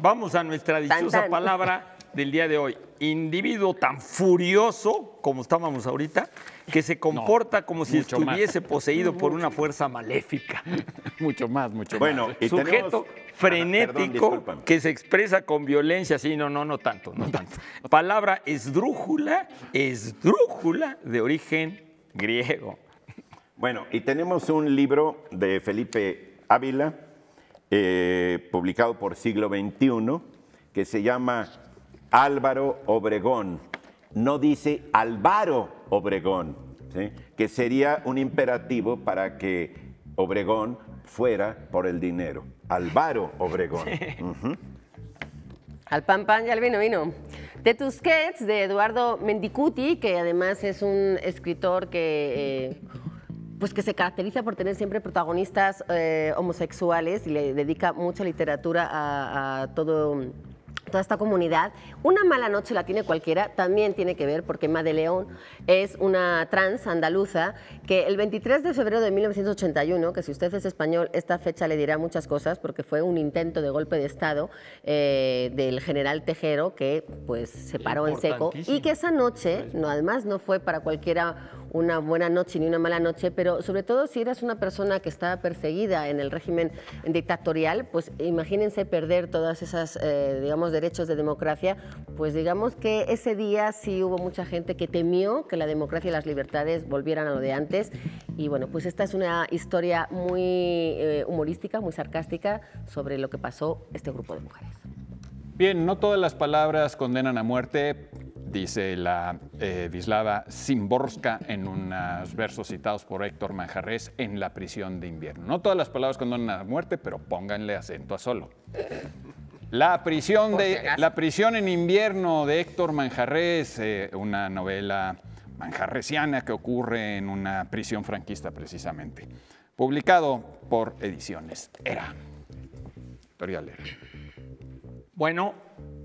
vamos, a nuestra dichosa palabra del día de hoy. Individuo tan furioso como estábamos ahorita, que se comporta como si estuviese poseído por una fuerza maléfica. [LAUGHS] mucho más, mucho más. Bueno, sujeto frenético que se expresa con violencia, sí, no, no, no tanto, no tanto. Palabra esdrújula, esdrújula de origen griego. Bueno, y tenemos un libro de Felipe Ávila, eh, publicado por Siglo XXI, que se llama Álvaro Obregón. No dice Álvaro Obregón, que sería un imperativo para que Obregón fuera por el dinero. Álvaro Obregón. Al pan pan y al vino vino. De Tusquets, de Eduardo Mendicuti, que además es un escritor que... Eh, pues que se caracteriza por tener siempre protagonistas eh, homosexuales y le dedica mucha literatura a todo toda esta comunidad. Una mala noche la tiene cualquiera, también tiene que ver porque Made León es una trans andaluza que el 23 de febrero de 1981, que si usted es español, esta fecha le dirá muchas cosas porque fue un intento de golpe de Estado eh, del general Tejero que pues se paró en seco y que esa noche, no, además no fue para cualquiera una buena noche ni una mala noche, pero sobre todo si eras una persona que estaba perseguida en el régimen dictatorial, pues imagínense perder todas esas, eh, digamos, derechos de democracia, pues digamos que ese día sí hubo mucha gente que temió que la democracia y las libertades volvieran a lo de antes. Y bueno, pues esta es una historia muy eh, humorística, muy sarcástica sobre lo que pasó este grupo de mujeres. Bien, no todas las palabras condenan a muerte, dice la eh, Vislava Simborska en unos versos citados por Héctor Manjarres en La prisión de invierno. No todas las palabras condenan a muerte, pero pónganle acento a solo. La prisión, de, la prisión en invierno de Héctor Manjarres, eh, una novela manjarresiana que ocurre en una prisión franquista precisamente. Publicado por Ediciones Era. Editorial Bueno,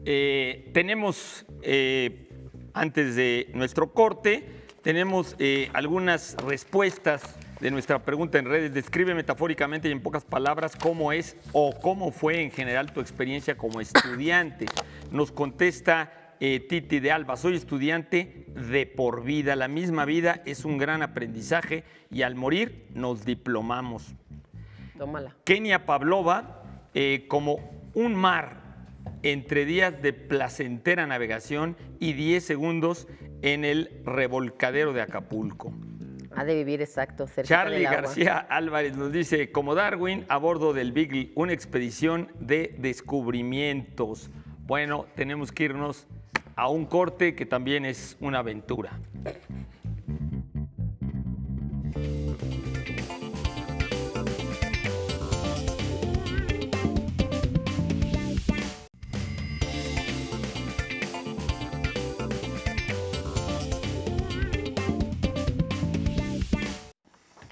eh, tenemos, eh, antes de nuestro corte, tenemos algunas respuestas de nuestra pregunta en redes. Describe metafóricamente y en pocas palabras cómo es o cómo fue en general tu experiencia como estudiante. Nos contesta eh, Titi de Alba, soy estudiante de por vida. La misma vida es un gran aprendizaje y al morir nos diplomamos. Tómala. Kenia Pavlova, eh, como un mar entre días de placentera navegación y 10 segundos en el revolcadero de Acapulco. Ha de vivir exacto cerca Charlie del agua. García Álvarez nos dice, como Darwin a bordo del Beagle, una expedición de descubrimientos. Bueno, tenemos que irnos a un corte que también es una aventura.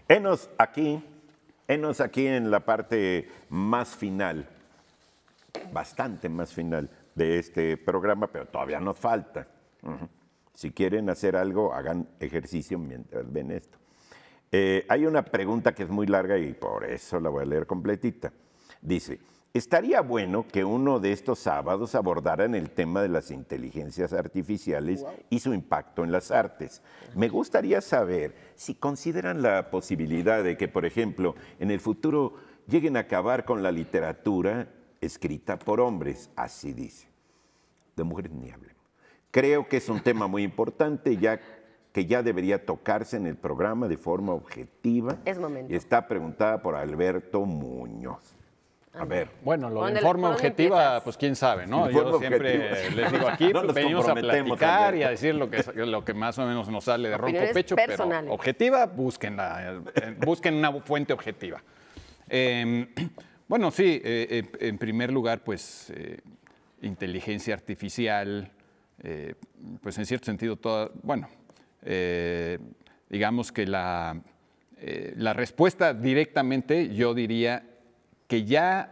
Enos aquí, enos aquí en la parte más final, bastante más final de este programa, pero todavía nos falta. Si quieren hacer algo, hagan ejercicio mientras ven esto. Eh, hay una pregunta que es muy larga y por eso la voy a leer completita. Dice, Estaría bueno que uno de estos sábados abordaran el tema de las inteligencias artificiales y su impacto en las artes. Me gustaría saber si consideran la posibilidad de que, por ejemplo, en el futuro lleguen a acabar con la literatura escrita por hombres, así dice. De mujeres ni hablemos. Creo que es un tema muy importante ya que ya debería tocarse en el programa de forma objetiva. Es momento. está preguntada por Alberto Muñoz. A ver. Bueno, lo forma objetiva, pues quién sabe, ¿no? Yo siempre les digo aquí, [LAUGHS] venimos a platicar y a decir lo que, más o menos nos sale de ronco pecho, pero objetiva, eh, busquen una fuente objetiva. Em, [CLEARS THROAT] bueno, sí, eh, eh, en primer lugar, pues inteligencia artificial, pues en cierto sentido, toda, bueno, digamos que la, la respuesta directamente, yo diría, que ya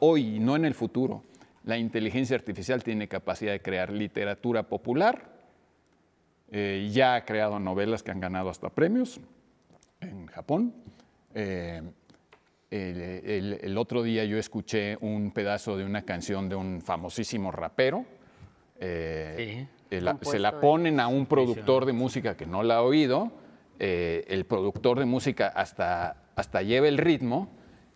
hoy, no en el futuro, la inteligencia artificial tiene capacidad de crear literatura popular, eh, ya ha creado novelas que han ganado hasta premios en Japón. Eh, el, otro día yo escuché un pedazo de una canción de un famosísimo rapero. Eh, se la ponen a un productor de música que no la ha oído. el productor de música hasta, hasta lleva el ritmo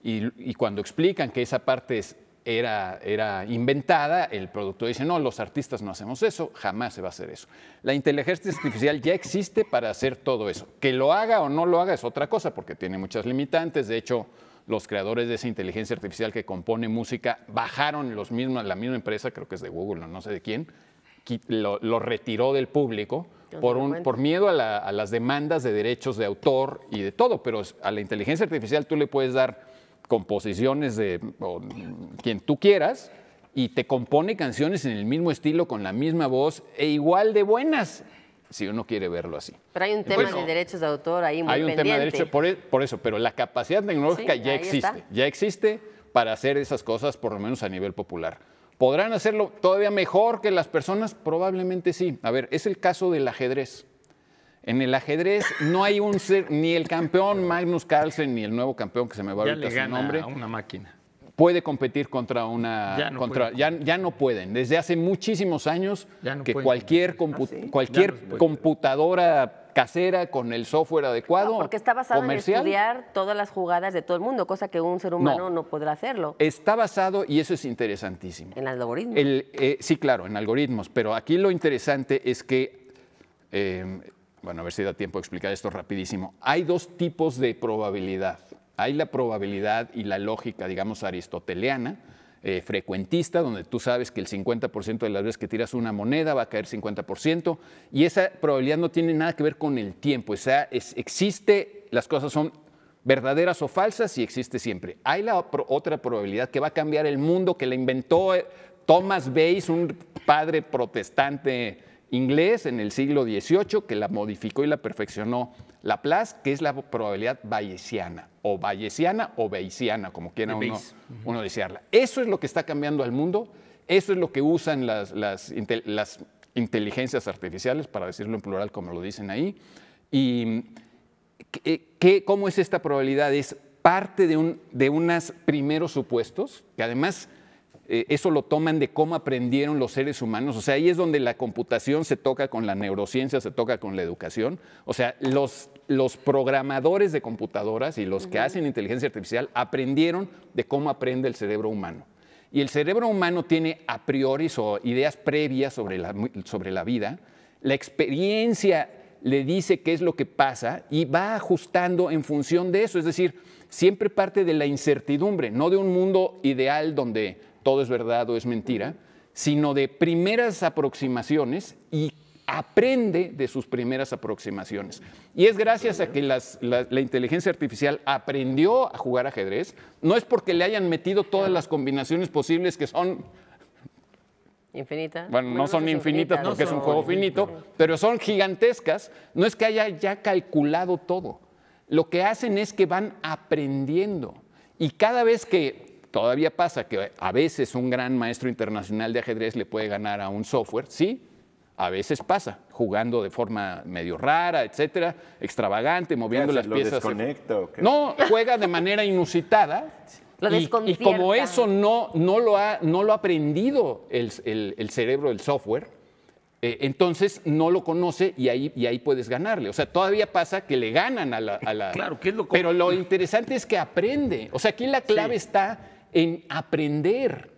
y, cuando explican que esa parte era, era, inventada, el productor dice, no, los artistas no hacemos eso, jamás se va a hacer eso. La inteligencia artificial ya existe para hacer todo eso. Que lo haga o no lo haga es otra cosa, porque tiene muchas limitantes. De hecho, los creadores de esa inteligencia artificial que compone música bajaron los mismos, la misma empresa, creo que es de Google o no sé de quién, lo, retiró del público por, por miedo a las demandas de derechos de autor y de todo, pero a la inteligencia artificial tú le puedes dar composiciones de quien tú quieras y te compone canciones en el mismo estilo, con la misma voz e igual de buenas, si uno quiere verlo así. Pero hay un tema de derechos de autor ahí muy Hay un tema de derechos, e, por, eso, pero la capacidad tecnológica ya existe, ya existe para hacer esas cosas, por lo menos a nivel popular. ¿Podrán hacerlo todavía mejor que las personas? Probablemente sí. A ver, es el caso del ajedrez. En el ajedrez no hay un ser, ni el campeón Magnus Carlsen, ni el nuevo campeón que se me va a ahorita su nombre. A una máquina. Puede competir contra una. Ya no, contra, ya, no pueden. Desde hace muchísimos años que cualquier, ah, cualquier computadora casera con el software adecuado. No, porque está basado en estudiar todas las jugadas de todo el mundo, cosa que un ser humano no, podrá hacerlo. Está basado, y eso es interesantísimo. En algoritmos. Eh, sí, claro, en algoritmos. Pero aquí lo interesante es que eh, bueno, a ver si da tiempo a explicar esto rapidísimo. Hay dos tipos de probabilidad. Hay la probabilidad y la lógica, digamos, aristoteliana, eh, frecuentista, donde tú sabes que el 50% de las veces que tiras una moneda va a caer 50%, y esa probabilidad no tiene nada que ver con el tiempo. O sea, es, existe, las cosas son verdaderas o falsas y existe siempre. Hay la otra probabilidad que va a cambiar el mundo, que la inventó eh, Thomas Bayes, un padre protestante inglés en el siglo XVIII que la modificó y la perfeccionó Laplace, que es la probabilidad bayesiana, o bayesiana o bayesiana, como quiera uno, uno, desearla. Eso es lo que está cambiando al mundo, eso es lo que usan las, las, inteligencias artificiales, para decirlo en plural como lo dicen ahí. ¿Y eh, cómo es esta probabilidad? Es parte de, un, de unos primeros supuestos, que además eh, eso lo toman de cómo aprendieron los seres humanos. O sea, ahí es donde la computación se toca con la neurociencia, se toca con la educación. O sea, los, programadores de computadoras y los que hacen inteligencia artificial aprendieron de cómo aprende el cerebro humano. Y el cerebro humano tiene a priori o ideas previas sobre la, sobre la vida. La experiencia le dice qué es lo que pasa y va ajustando en función de eso. Es decir, siempre parte de la incertidumbre, no de un mundo ideal donde todo es verdad o es mentira, sino de primeras aproximaciones y aprende de sus primeras aproximaciones. Y es gracias a que la, inteligencia artificial aprendió a jugar ajedrez, no es porque le hayan metido todas las combinaciones posibles que son... Infinitas. Bueno, no, son infinitas, porque es un juego finito, pero son gigantescas. No es que haya ya calculado todo. Lo que hacen es que van aprendiendo. Y cada vez que Todavía pasa que a veces un gran maestro internacional de ajedrez le puede ganar a un software, sí, a veces pasa, jugando de forma medio rara, etcétera, extravagante, moviendo las piezas. No, juega de manera inusitada. y, y, como eso no, no, lo, ha, no lo ha aprendido el, cerebro del software, eh, entonces no lo conoce y ahí, y ahí puedes ganarle. O sea, todavía pasa que le ganan a la. claro, ¿qué es lo Pero lo interesante es que aprende. O sea, aquí la clave está en aprender.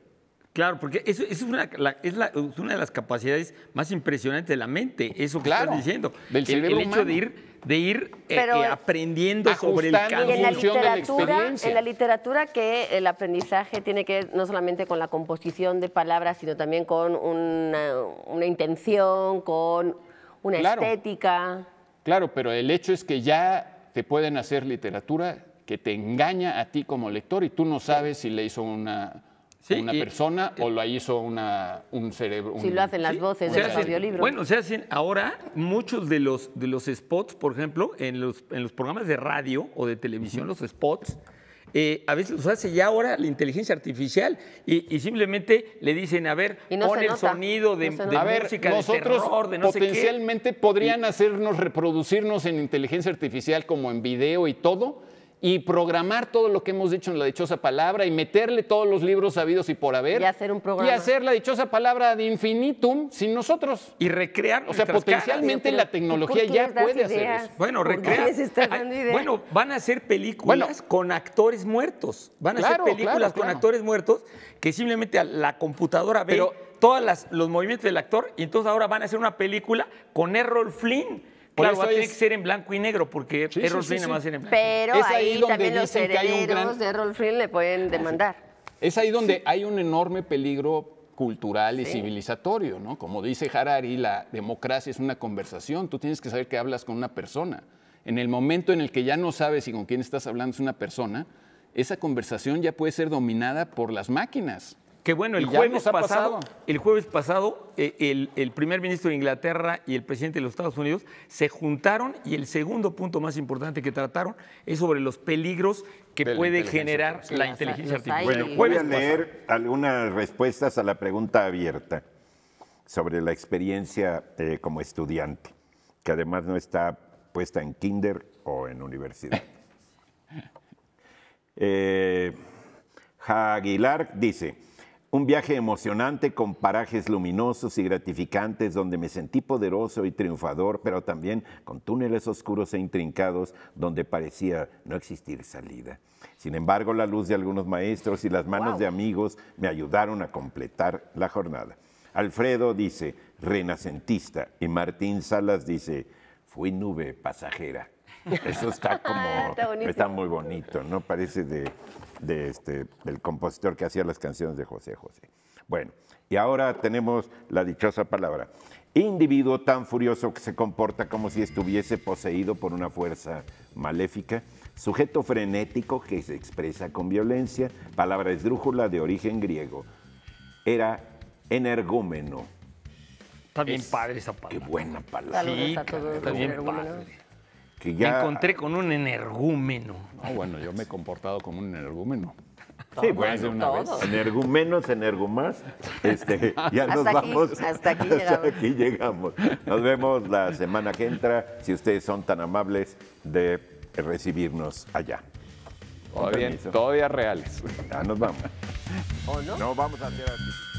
Claro, porque eso, es, una, es, una, de las capacidades más impresionantes de la mente, eso que claro, estás diciendo. el, hecho de ir, eh, eh, aprendiendo sobre el cambio. En la, literatura, en la literatura que el aprendizaje tiene que ver no solamente con la composición de palabras, sino también con una, intención, con una estética. Claro, pero el hecho es que ya te pueden hacer literatura que te engaña a ti como lector y tú no sabes si le hizo una, una persona eh, o lo hizo una, un cerebro. Si lo hacen las voces de los Bueno, se hacen ahora muchos de los, de los spots, por ejemplo, en los, en los programas de radio o de televisión, los spots. Eh, a veces los hace ya ahora la inteligencia artificial y, simplemente le dicen, a ver, pon el sonido de, nosotros potencialmente podrían hacernos reproducirnos en inteligencia artificial como en video y todo, y programar todo lo que hemos dicho en la dichosa palabra y meterle todos los libros sabidos y por haber. Y hacer un programa. Y hacer la dichosa palabra de infinitum sin nosotros. Y recrear. O sea, potencialmente la tecnología ya puede hacer eso. Bueno, recrear. bueno, van a hacer películas con actores muertos. Van a hacer películas con actores muertos que simplemente la computadora ve. Pero, todos los movimientos del actor y entonces ahora van a hacer una película con Errol Flynn por claro, tiene que ser en blanco y negro, porque Errol más en blanco. Pero es ahí, donde los herederos de Errol Flynn le pueden demandar. Es ahí donde hay un enorme peligro cultural y civilizatorio, ¿no? Como dice Harari, la democracia es una conversación. Tú tienes que saber que hablas con una persona. En el momento en el que ya no sabes si con quién estás hablando es una persona, esa conversación ya puede ser dominada por las máquinas. Que bueno, el jueves pasado, el jueves pasado, eh, el, primer ministro de Inglaterra y el presidente de los Estados Unidos se juntaron y el segundo punto más importante que trataron es sobre los peligros que puede generar la inteligencia artificial. Bueno, voy a leer algunas respuestas a la pregunta abierta sobre la experiencia eh, como estudiante, que además no está puesta en kinder o en universidad. [LAUGHS] Eh, Aguilar dice. Un viaje emocionante con parajes luminosos y gratificantes donde me sentí poderoso y triunfador, pero también con túneles oscuros e intrincados donde parecía no existir salida. Sin embargo, la luz de algunos maestros y las manos de amigos me ayudaron a completar la jornada. Alfredo dice, renacentista, y Martín Salas dice, fui nube pasajera. [LAUGHS] Eso está como. Ah, está, muy bonito, ¿no? Parece de, este, del compositor que hacía las canciones de José José. Bueno, y ahora tenemos la dichosa palabra. Individuo tan furioso que se comporta como si estuviese poseído por una fuerza maléfica. Sujeto frenético que se expresa con violencia. Palabra esdrújula de origen griego. Era energúmeno. Está bien padre esa palabra. Qué buena palabra. está bien padre. Me encontré con un energúmeno. Ah, bueno, yo me he comportado como un energúmeno. Sí, bueno, una vez. Energúmenos, energumás. [LAUGHS] Este, ya nos vamos. hasta, aquí [LAUGHS] hasta aquí llegamos. Nos vemos la semana que entra, si ustedes son tan amables de recibirnos allá. Todavía, todavía reales. Ya nos vamos. no? vamos a hacer así.